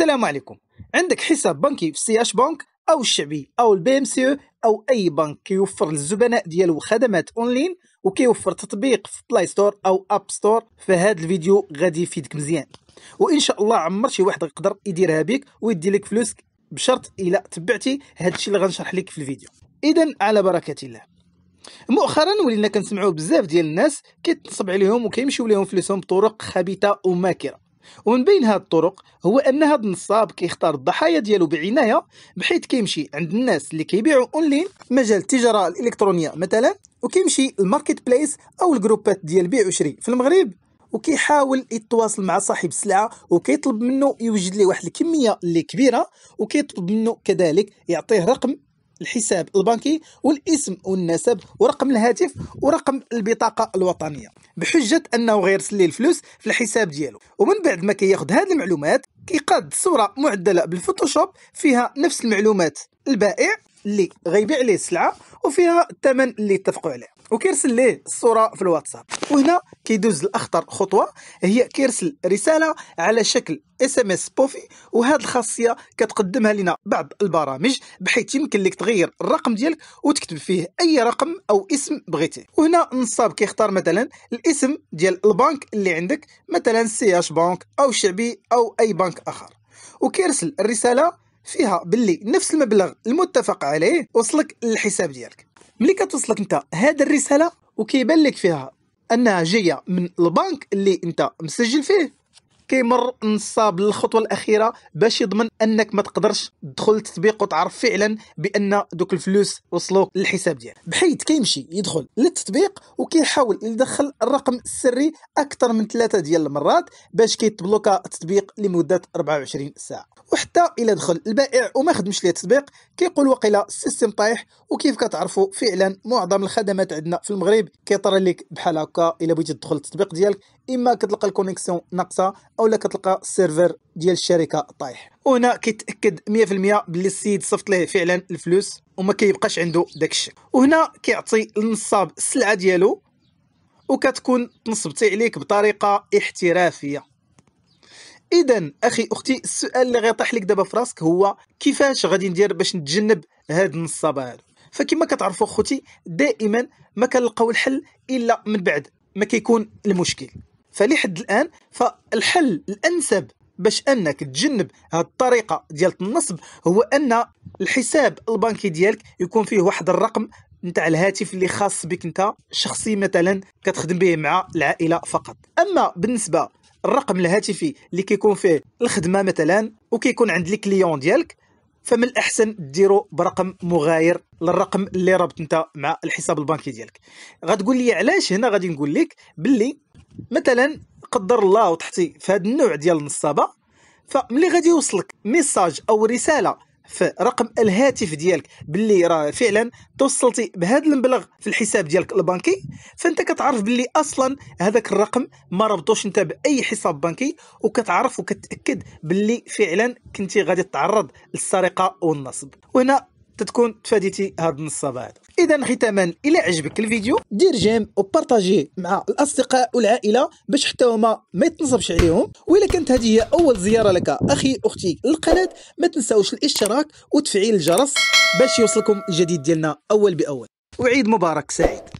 السلام عليكم عندك حساب بنكي في سي اش بنك او الشعبي او البي ام سي او اي بنك كيوفر للزبناء ديالو خدمات اونلاين وكيوفر تطبيق في بلاي ستور او اب ستور فهاد الفيديو غادي يفيدك مزيان وان شاء الله عمر شي واحد يقدر يديرها بك ويدي لك فلوسك بشرط الا تبعتي هادشي اللي غنشرح لك في الفيديو اذا على بركه الله مؤخرا ولينا كنسمعوا بزاف ديال الناس كيتنصب عليهم وكيمشيو لهم فلوسهم بطرق خبيثه وماكره ومن بين هاد الطرق هو ان هاد النصاب كيختار الضحايا ديالو بعنايه بحيث كيمشي عند الناس اللي كيبيعوا اونلاين مجال التجاره الالكترونيه مثلا وكيمشي الماركت بليس او الجروبات ديال بيع وشري في المغرب وكيحاول يتواصل مع صاحب السلعه وكيطلب منه يوجد ليه واحد الكميه اللي كبيره وكيطلب منه كذلك يعطيه رقم الحساب البنكي والاسم والنسب ورقم الهاتف ورقم البطاقه الوطنيه بحجه انه غير سلي الفلوس في الحساب ديالو ومن بعد ما كياخذ هذه المعلومات كيقاد صوره معدله بالفوتوشوب فيها نفس المعلومات البائع اللي غيبيع عليه السلعه وفيها الثمن اللي اتفقوا عليه وكيرسل ليه الصوره في الواتساب وهنا كيدوز الاخطر خطوه هي كيرسل رساله على شكل اس ام اس بوفي وهذه الخاصيه كتقدمها لنا بعض البرامج بحيث يمكن لك تغير الرقم ديالك وتكتب فيه اي رقم او اسم بغيتي وهنا النصاب كيختار مثلا الاسم ديال البنك اللي عندك مثلا سي اش بنك او شعبي او اي بنك اخر وكيرسل الرساله فيها باللي نفس المبلغ المتفق عليه وصلك للحساب ديالك ملي كتوصلك انت هاد الرساله وكيبان لك فيها انها جايه من البنك اللي انت مسجل فيه كيمر النصاب للخطوه الاخيره باش يضمن انك ما تقدرش تدخل للتطبيق وتعرف فعلا بان دوك الفلوس وصلوا للحساب ديالك بحيث كيمشي يدخل للتطبيق وكيحاول يدخل الرقم السري اكثر من ثلاثه ديال المرات باش كيتبلوكا التطبيق لمده 24 ساعه وحتى الا دخل البائع وما خدمش ليه التطبيق كيقول وقيلا السيستم طايح وكيف كتعرفوا فعلا معظم الخدمات عندنا في المغرب كيطرى لك بحال هكا الا بغيتي تدخل التطبيق ديالك اما كتلقى الكونيكسيون ناقصه اولا كتلقى السيرفر ديال الشركه طايح وهنا كيتاكد 100% باللي السيد صيفط ليه فعلا الفلوس وما كيبقاش عنده داك الشيء وهنا كيعطي النصاب السلعه ديالو وكتكون تنصبتي عليك بطريقه احترافيه اذا اخي اختي السؤال اللي غيطيح لك دابا في راسك هو كيفاش غادي ندير باش نتجنب هاد النصابه هادو فكما كتعرفوا اخوتي دائما ما كنلقاو الحل الا من بعد ما كيكون المشكل فلحد الان فالحل الانسب باش انك تجنب هذه الطريقه ديال النصب هو ان الحساب البنكي ديالك يكون فيه واحد الرقم نتاع الهاتف اللي خاص بك انت شخصي مثلا كتخدم به مع العائله فقط اما بالنسبه الرقم الهاتفي اللي كيكون فيه الخدمه مثلا وكيكون عند لي كليون ديالك فمن الاحسن ديرو برقم مغاير للرقم اللي رابط انت مع الحساب البنكي ديالك غتقول لي علاش هنا غادي نقول لك باللي مثلا قدر الله وتحتي في هذا النوع ديال النصابه فملي غادي يوصلك ميساج او رساله في رقم الهاتف ديالك باللي راه فعلا توصلتي بهذا المبلغ في الحساب ديالك البنكي فانت كتعرف باللي اصلا هذاك الرقم ما ربطوش انت باي حساب بنكي وكتعرف وكتاكد باللي فعلا كنتي غادي تتعرض للسرقه والنصب وهنا تتكون تفاديتي هذا النصاب هذا اذا ختاما الى عجبك الفيديو دير جيم وبارطاجيه مع الاصدقاء والعائله باش حتى هما ما يتنصبش عليهم والا كانت هذه هي اول زياره لك اخي اختي للقناه ما تنساوش الاشتراك وتفعيل الجرس باش يوصلكم الجديد ديالنا اول باول وعيد مبارك سعيد